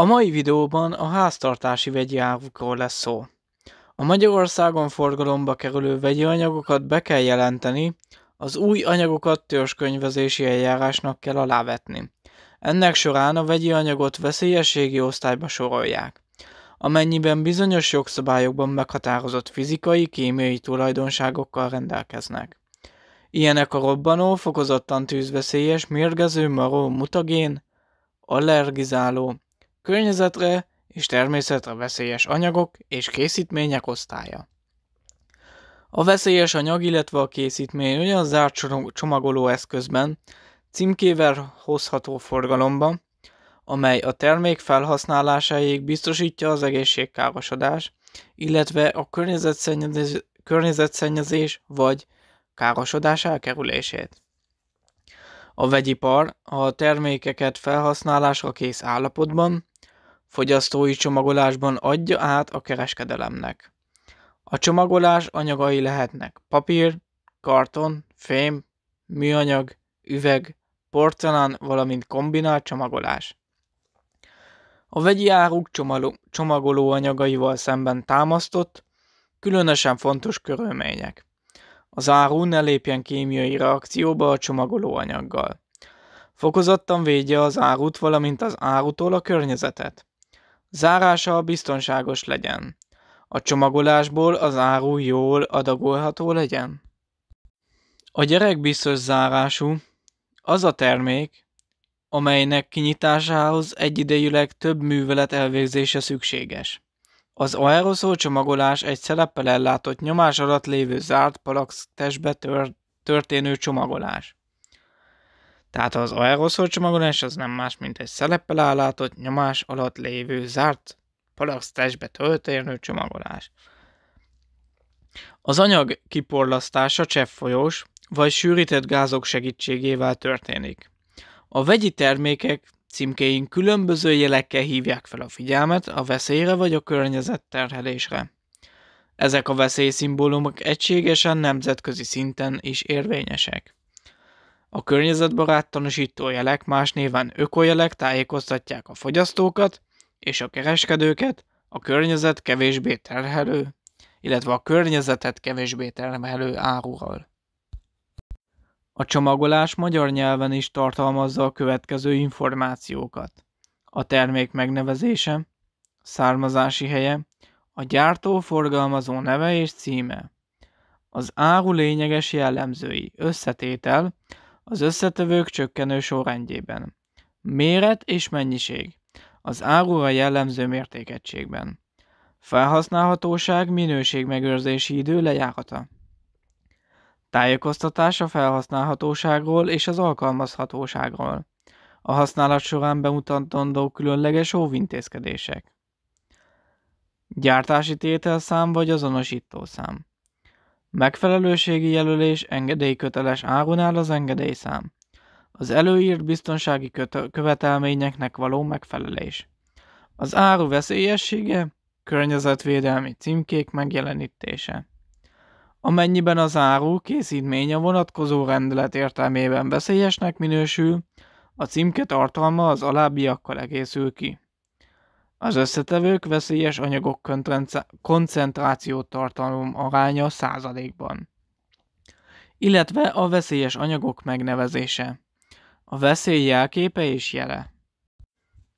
A mai videóban a háztartási vegyi árukról lesz szó. A Magyarországon forgalomba kerülő vegyi anyagokat be kell jelenteni, az új anyagokat törzskönyvezési eljárásnak kell alávetni. Ennek során a vegyi anyagot veszélyességi osztályba sorolják. Amennyiben bizonyos jogszabályokban meghatározott fizikai, kémiai tulajdonságokkal rendelkeznek. Ilyenek a robbanó, fokozottan tűzveszélyes, mérgező, maró, mutagén, allergizáló, környezetre és természetre veszélyes anyagok és készítmények osztálya. A veszélyes anyag, illetve a készítmény olyan zárt csomagoló eszközben, címkével hozható forgalomba, amely a termék felhasználásáig biztosítja az egészségkárosodás, illetve a környezetszennyezés, környezetszennyezés vagy károsodás elkerülését. A vegyipar a termékeket felhasználásra kész állapotban, fogyasztói csomagolásban adja át a kereskedelemnek. A csomagolás anyagai lehetnek papír, karton, fém, műanyag, üveg, porcelán, valamint kombinált csomagolás. A vegyi áruk csomagoló anyagaival szemben támasztott, különösen fontos körülmények. Az áru ne lépjen kémiai reakcióba a csomagoló anyaggal. Fokozottan védje az árut, valamint az árutól a környezetet. Zárása biztonságos legyen. A csomagolásból az áru jól adagolható legyen. A gyerek biztos zárású az a termék, amelynek kinyitásához egyidejűleg több művelet elvégzése szükséges. Az aeroszol csomagolás egy szereppel ellátott nyomás alatt lévő zárt palax testbe tör- történő csomagolás. Tehát az aeroszol csomagolás az nem más, mint egy szeleppel állátott, nyomás alatt lévő zárt palasztásbe történő csomagolás. Az anyag kiporlasztása cseppfolyós vagy sűrített gázok segítségével történik. A vegyi termékek címkéin különböző jelekkel hívják fel a figyelmet a veszélyre vagy a terhelésre. Ezek a veszélyszimbólumok egységesen nemzetközi szinten is érvényesek. A környezetbarát jelek más néven ökojelek tájékoztatják a fogyasztókat és a kereskedőket a környezet kevésbé terhelő, illetve a környezetet kevésbé terhelő áruval. A csomagolás magyar nyelven is tartalmazza a következő információkat. A termék megnevezése, származási helye, a gyártó forgalmazó neve és címe, az áru lényeges jellemzői, összetétel, az összetevők csökkenő sorrendjében. Méret és mennyiség. Az árura jellemző mértékegységben. Felhasználhatóság minőségmegőrzési idő lejárata. Tájékoztatás a felhasználhatóságról és az alkalmazhatóságról. A használat során bemutatandó különleges óvintézkedések. Gyártási tételszám vagy azonosítószám. Megfelelőségi jelölés engedélyköteles árunál az engedélyszám. Az előírt biztonsági követelményeknek való megfelelés. Az áru veszélyessége, környezetvédelmi címkék megjelenítése. Amennyiben az áru készítménye vonatkozó rendelet értelmében veszélyesnek minősül, a címke tartalma az alábbiakkal egészül ki. Az összetevők veszélyes anyagok tartalom aránya százalékban, illetve a veszélyes anyagok megnevezése, a veszély jelképe és jele.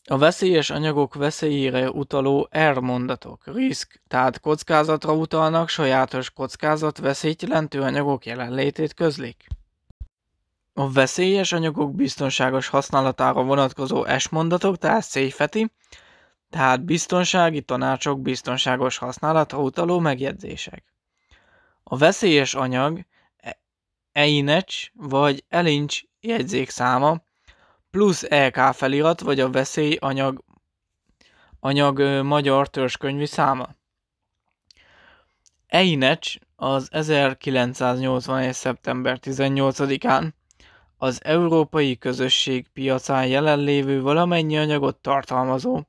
A veszélyes anyagok veszélyére utaló R mondatok, risk, tehát kockázatra utalnak, sajátos kockázat veszélyt jelentő anyagok jelenlétét közlik. A veszélyes anyagok biztonságos használatára vonatkozó S mondatok, tehát széfeti, tehát biztonsági tanácsok biztonságos használata utaló megjegyzések. A veszélyes anyag e, EINECS vagy ELINCS jegyzékszáma plusz EK felirat vagy a veszély anyag, anyag magyar törzskönyvi száma. EINECS az 1981. szeptember 18-án az Európai Közösség piacán jelenlévő valamennyi anyagot tartalmazó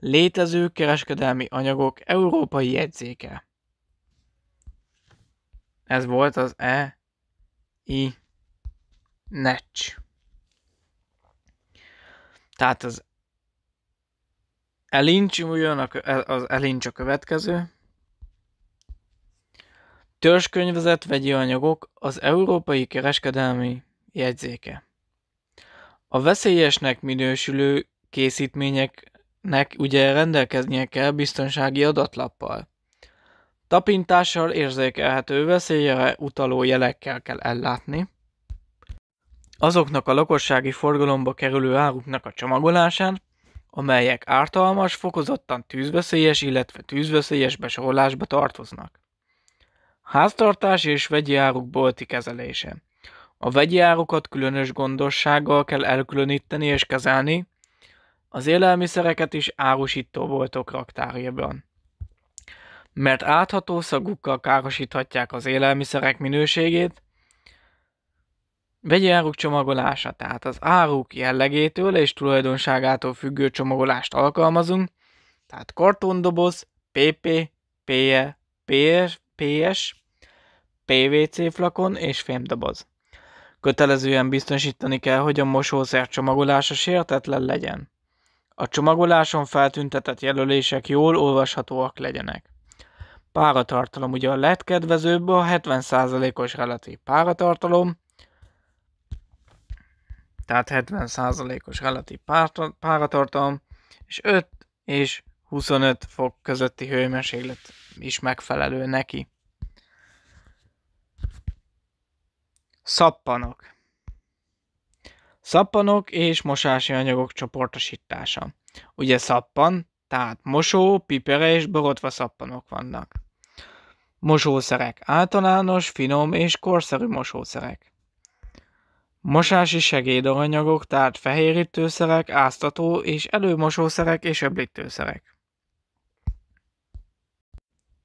Létező kereskedelmi anyagok európai jegyzéke. Ez volt az E I NECS. Tehát az elincs jön, az elincs a következő. Törzskönyvezet vegyi anyagok az európai kereskedelmi jegyzéke. A veszélyesnek minősülő készítmények nek ugye rendelkeznie kell biztonsági adatlappal. Tapintással érzékelhető veszélyre utaló jelekkel kell ellátni. Azoknak a lakossági forgalomba kerülő áruknak a csomagolásán, amelyek ártalmas, fokozottan tűzveszélyes, illetve tűzveszélyes besorolásba tartoznak. Háztartás és vegyi áruk bolti kezelése. A vegyi árukat különös gondossággal kell elkülöníteni és kezelni, az élelmiszereket is árusító voltok raktárjában. Mert átható szagukkal károsíthatják az élelmiszerek minőségét, Vegyi áruk csomagolása, tehát az áruk jellegétől és tulajdonságától függő csomagolást alkalmazunk, tehát kartondoboz, PP, PE, PS, PS, PVC flakon és fémdoboz. Kötelezően biztosítani kell, hogy a mosószer csomagolása sértetlen legyen. A csomagoláson feltüntetett jelölések jól olvashatóak legyenek. Páratartalom ugye a legkedvezőbb a 70%-os relatív páratartalom, tehát 70%-os relatív páratartalom, és 5 és 25 fok közötti hőmérséklet is megfelelő neki. Szappanok. Szappanok és mosási anyagok csoportosítása. Ugye szappan, tehát mosó, pipere és borotva szappanok vannak. Mosószerek általános, finom és korszerű mosószerek. Mosási segédanyagok, tehát fehérítőszerek, áztató és előmosószerek és öblítőszerek.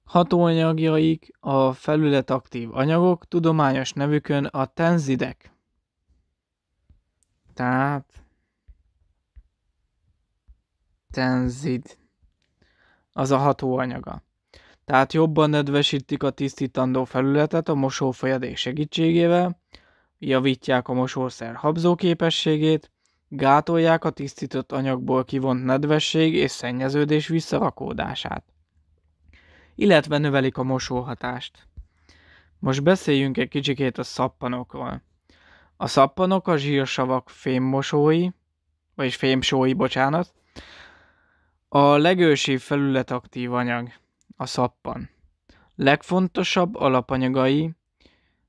Hatóanyagjaik a felületaktív anyagok, tudományos nevükön a tenzidek táp tenzid az a hatóanyaga. Tehát jobban nedvesítik a tisztítandó felületet a mosófolyadék segítségével, javítják a mosószer habzóképességét, gátolják a tisztított anyagból kivont nedvesség és szennyeződés visszarakódását, illetve növelik a mosóhatást. Most beszéljünk egy kicsikét a szappanokról. A szappanok a zsírsavak fémmosói, vagyis fémsói, bocsánat. A legősibb felületaktív anyag, a szappan. Legfontosabb alapanyagai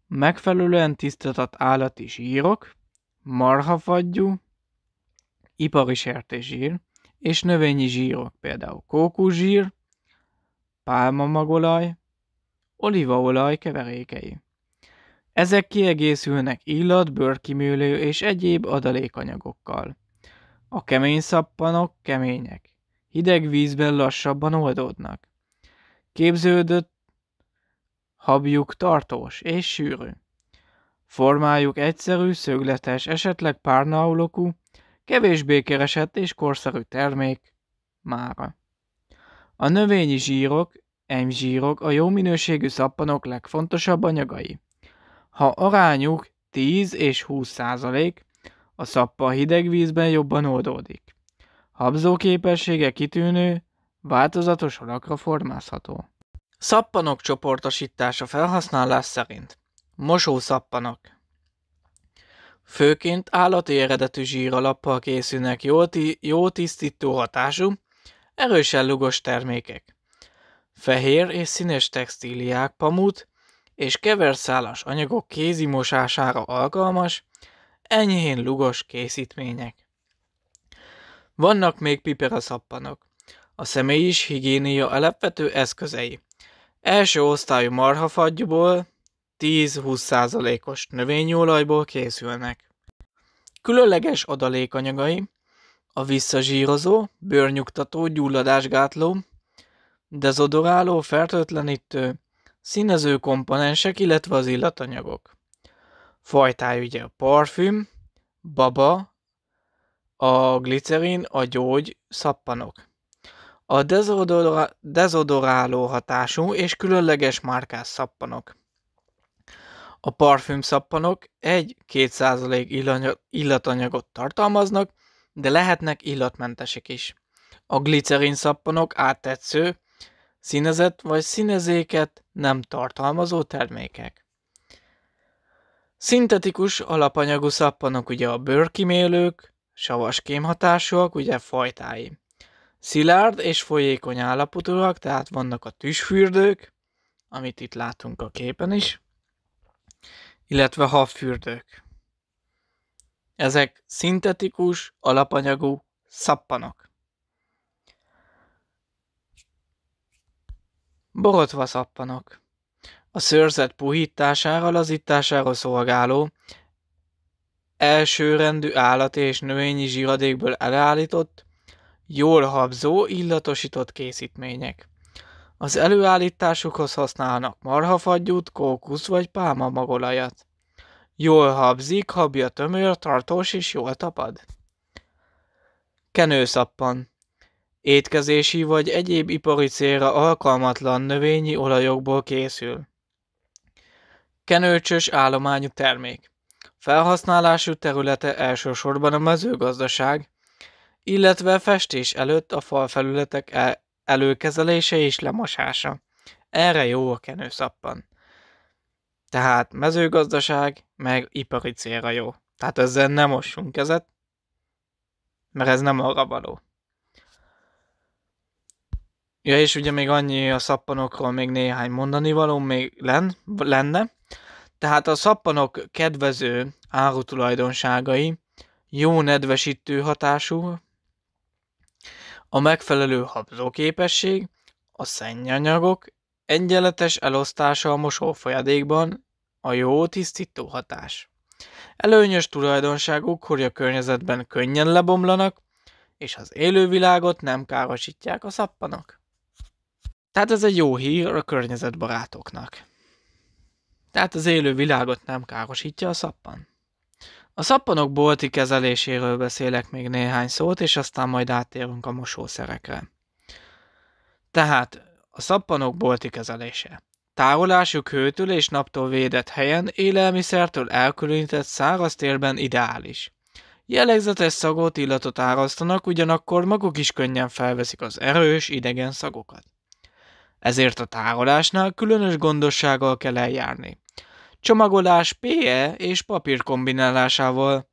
megfelelően tisztatott állati zsírok, marhafagyú, ipari sertészsír és növényi zsírok, például kókuszsír, pálmamagolaj, olívaolaj keverékei. Ezek kiegészülnek illat, bőrkimélő és egyéb adalékanyagokkal. A kemény szappanok kemények. Hideg vízben lassabban oldódnak. Képződött habjuk tartós és sűrű. Formájuk egyszerű, szögletes, esetleg párnaulokú, kevésbé keresett és korszerű termék mára. A növényi zsírok, emzsírok a jó minőségű szappanok legfontosabb anyagai. Ha arányuk 10 és 20 százalék, a szappa hideg vízben jobban oldódik. Habzó képessége kitűnő, változatos alakra formázható. Szappanok csoportosítása felhasználás szerint. mosó szappanok. Főként állati eredetű alappal készülnek jó, ti- jó tisztító hatású, erősen lugos termékek. Fehér és színes textíliák, pamut, és keverszálas anyagok kézimosására alkalmas, enyhén lugos készítmények. Vannak még piperaszappanok, a is higiénia alapvető eszközei. Első osztályú marhafagyból 10-20%-os növényolajból készülnek. Különleges adalékanyagai a visszazsírozó, bőrnyugtató, gyulladásgátló, dezodoráló, fertőtlenítő, Színező komponensek, illetve az illatanyagok. Fajtája ugye a parfüm, baba, a glicerin, a gyógy, szappanok. A dezodora- dezodoráló hatású és különleges márkás szappanok. A parfüm szappanok 1-2% illatanyagot tartalmaznak, de lehetnek illatmentesek is. A glicerin szappanok áttetsző, színezett vagy színezéket nem tartalmazó termékek. Szintetikus alapanyagú szappanok ugye a savas kémhatásúak ugye fajtái. Szilárd és folyékony állapotúak, tehát vannak a tűzfürdők, amit itt látunk a képen is, illetve havfürdők. Ezek szintetikus alapanyagú szappanok. borotva szappanok. A szőrzet puhítására, lazítására szolgáló, elsőrendű állat és növényi zsiradékből előállított, jól habzó, illatosított készítmények. Az előállításukhoz használnak marhafagyút, kókusz vagy magolajat. Jól habzik, habja tömör, tartós és jól tapad. Kenőszappan Étkezési vagy egyéb ipari célra alkalmatlan növényi olajokból készül. Kenőcsös állományú termék. Felhasználású területe elsősorban a mezőgazdaság, illetve festés előtt a falfelületek el- előkezelése és lemosása. Erre jó a kenőszappan. Tehát mezőgazdaság, meg ipari célra jó. Tehát ezzel nem mossunk kezet, mert ez nem arra való. Ja, és ugye még annyi a szappanokról még néhány mondani való még len, lenne. Tehát a szappanok kedvező árutulajdonságai jó nedvesítő hatású, a megfelelő habzóképesség, a szennyanyagok, egyenletes elosztása a mosófolyadékban, a jó tisztító hatás. Előnyös tulajdonságuk, hogy a környezetben könnyen lebomlanak, és az élővilágot nem károsítják a szappanok. Tehát ez egy jó hír a környezetbarátoknak. Tehát az élő világot nem károsítja a szappan. A szappanok bolti kezeléséről beszélek még néhány szót, és aztán majd áttérünk a mosószerekre. Tehát a szappanok bolti kezelése. Tárolásuk hőtől és naptól védett helyen, élelmiszertől elkülönített száraz térben ideális. Jellegzetes szagot, illatot árasztanak, ugyanakkor maguk is könnyen felveszik az erős, idegen szagokat ezért a tárolásnál különös gondossággal kell eljárni. Csomagolás PE és papír kombinálásával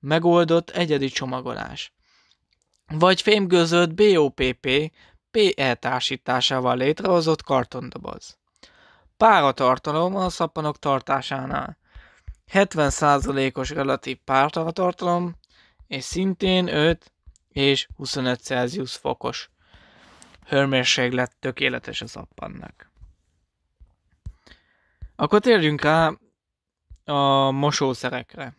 megoldott egyedi csomagolás. Vagy fémgözött BOPP PE társításával létrehozott kartondoboz. Páratartalom a szappanok tartásánál. 70%-os relatív páratartalom, és szintén 5 és 25 Celsius fokos hőmérséklet tökéletes az appannak. Akkor térjünk rá a mosószerekre.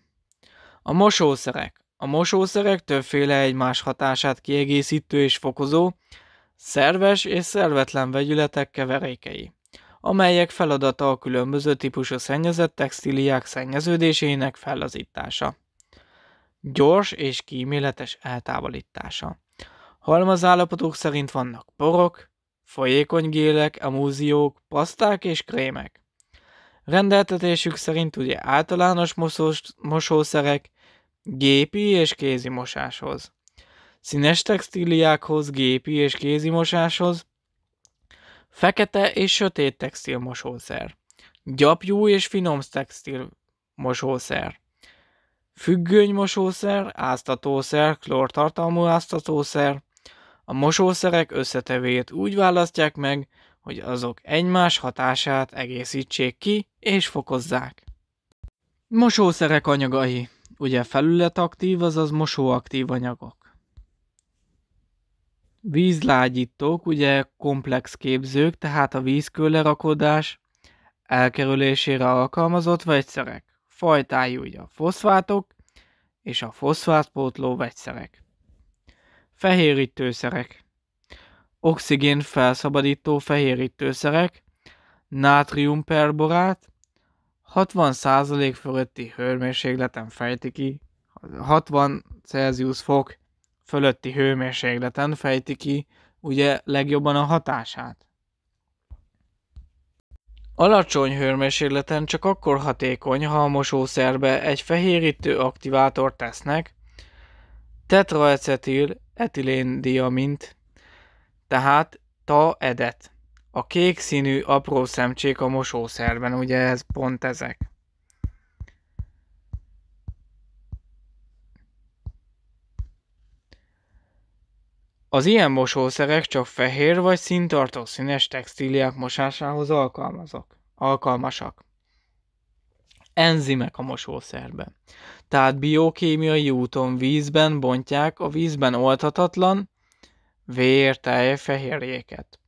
A mosószerek. A mosószerek többféle egymás hatását kiegészítő és fokozó, szerves és szervetlen vegyületek keverékei, amelyek feladata a különböző típusú szennyezett textíliák szennyeződésének fellazítása. Gyors és kíméletes eltávolítása. Halmazállapotok szerint vannak borok, folyékony gélek, emúziók, paszták és krémek. Rendeltetésük szerint ugye általános mosós mosószerek, gépi és kézi mosáshoz. Színes textíliákhoz, gépi és kézi mosáshoz, fekete és sötét textil mosószer, gyapjú és finom textil mosószer, függöny mosószer, áztatószer, klórtartalmú áztatószer, a mosószerek összetevőjét úgy választják meg, hogy azok egymás hatását egészítsék ki és fokozzák. Mosószerek anyagai. Ugye felületaktív, azaz mosóaktív anyagok. Vízlágyítók, ugye komplex képzők, tehát a vízkőlerakodás elkerülésére alkalmazott vegyszerek. Fajtájú, ugye a foszfátok és a foszfátpótló vegyszerek. Fehérítőszerek. Oxigén felszabadító fehérítőszerek, nátriumperborát 60% fölötti hőmérsékleten fejti ki, 60 Celsius fok fölötti hőmérsékleten fejti ki, ugye legjobban a hatását. Alacsony hőmérsékleten csak akkor hatékony, ha a mosószerbe egy fehérítő aktivátor tesznek, tetraecetil etilén diamint, tehát edet. A kék színű apró szemcsék a mosószerben, ugye ez pont ezek. Az ilyen mosószerek csak fehér vagy színtartó színes textíliák mosásához alkalmazok. alkalmasak enzimek a mosószerbe. Tehát biokémiai úton vízben bontják a vízben oltatatlan vér, fehérjéket.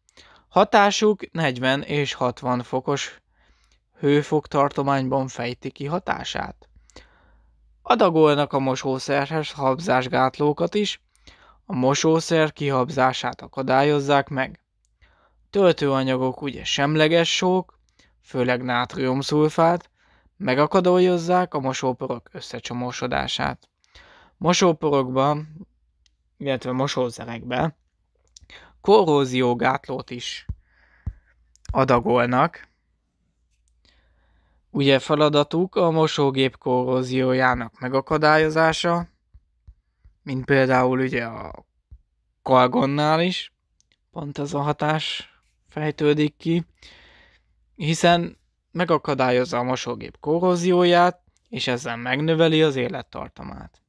Hatásuk 40 és 60 fokos hőfok tartományban fejti ki hatását. Adagolnak a mosószerhez habzásgátlókat is, a mosószer kihabzását akadályozzák meg. Töltőanyagok ugye semleges sok, főleg nátriumszulfát, megakadályozzák a mosóporok összecsomósodását. Mosóporokban, illetve mosózerekben korróziógátlót is adagolnak. Ugye feladatuk a mosógép korróziójának megakadályozása, mint például ugye a kalgonnál is, pont ez a hatás fejtődik ki, hiszen megakadályozza a mosógép korrózióját, és ezzel megnöveli az élettartamát.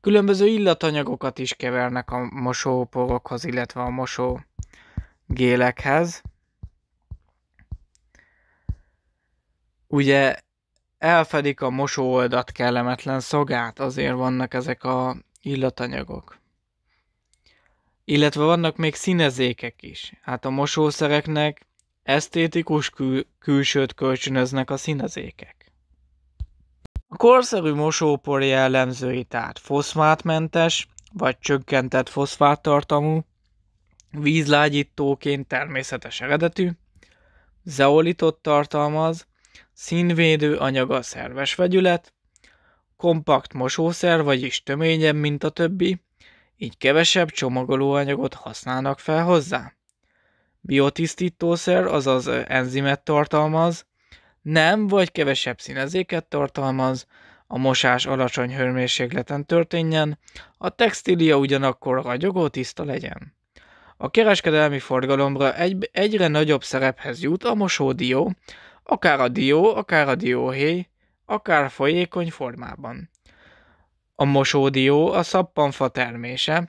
Különböző illatanyagokat is kevernek a mosóporokhoz, illetve a mosógélekhez. Ugye elfedik a mosóoldat kellemetlen szagát, azért vannak ezek a illatanyagok. Illetve vannak még színezékek is. Hát a mosószereknek Esztétikus kül- külsőt kölcsönöznek a színezékek. A korszerű mosópor jellemzői tehát foszfátmentes vagy csökkentett foszfáttartamú, vízlágyítóként természetes eredetű, zeolitot tartalmaz, színvédő anyaga szerves vegyület, kompakt mosószer, vagyis töményebb, mint a többi, így kevesebb csomagolóanyagot használnak fel hozzá. Biotisztítószer, azaz enzimet tartalmaz, nem vagy kevesebb színezéket tartalmaz, a mosás alacsony hőmérsékleten történjen, a textília ugyanakkor ragyogó tiszta legyen. A kereskedelmi forgalomra egy, egyre nagyobb szerephez jut a mosódió, akár a dió, akár a dióhéj, akár folyékony formában. A mosódió a szappanfa termése,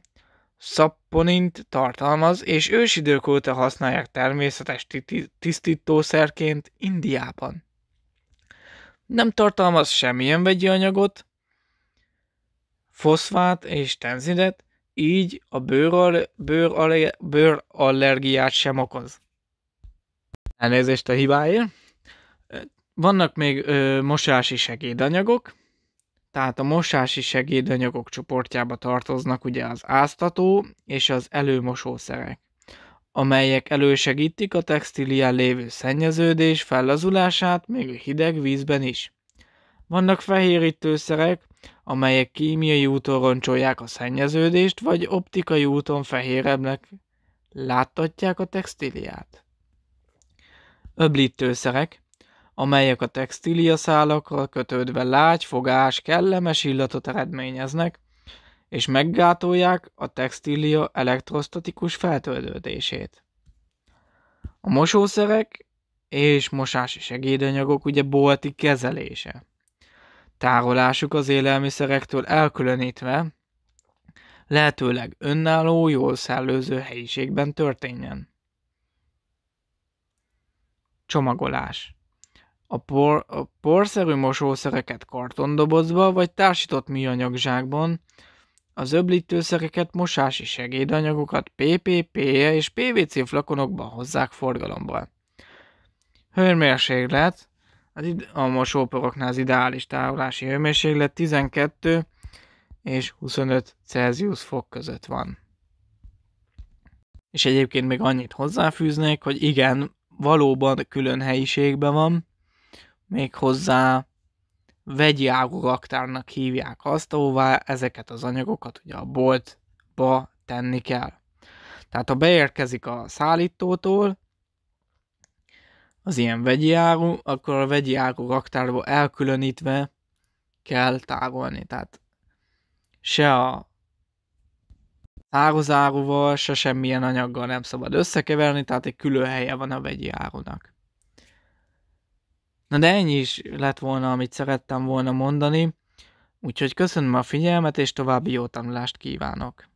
szapponint tartalmaz, és ősidők óta használják természetes tisztítószerként Indiában. Nem tartalmaz semmilyen vegyi anyagot, foszfát és tenzidet, így a bőr, bőr, bőr allergiát sem okoz. Elnézést a hibáért. Vannak még ö, mosási segédanyagok, tehát a mosási segédanyagok csoportjába tartoznak ugye az áztató és az előmosószerek, amelyek elősegítik a textilián lévő szennyeződés fellazulását még a hideg vízben is. Vannak fehérítőszerek, amelyek kémiai úton roncsolják a szennyeződést, vagy optikai úton fehérebbnek láttatják a textiliát. Öblítőszerek, amelyek a textília szálakkal kötődve lágy, fogás, kellemes illatot eredményeznek, és meggátolják a textília elektrostatikus feltöldődését. A mosószerek és mosási segédanyagok ugye bolti kezelése. Tárolásuk az élelmiszerektől elkülönítve, lehetőleg önálló, jól szellőző helyiségben történjen. Csomagolás a, por, a porszerű mosószereket kartondobozba vagy társított műanyag zsákban, az öblítőszereket, mosási segédanyagokat PPP-je és PVC flakonokba hozzák forgalomban. Hőmérséklet, az id- a mosóporoknál az ideális tárolási hőmérséklet 12 és 25 Celsius fok között van. És egyébként még annyit hozzáfűznék, hogy igen, valóban külön helyiségben van, méghozzá vegyi ágogaktárnak hívják azt, ahová ezeket az anyagokat ugye a boltba tenni kell. Tehát ha beérkezik a szállítótól az ilyen vegyi áru, akkor a vegyi ágogaktárba elkülönítve kell tárolni. Tehát se a száraz se semmilyen anyaggal nem szabad összekeverni, tehát egy külön helye van a vegyi árunak. Na de ennyi is lett volna, amit szerettem volna mondani, úgyhogy köszönöm a figyelmet, és további jó tanulást kívánok!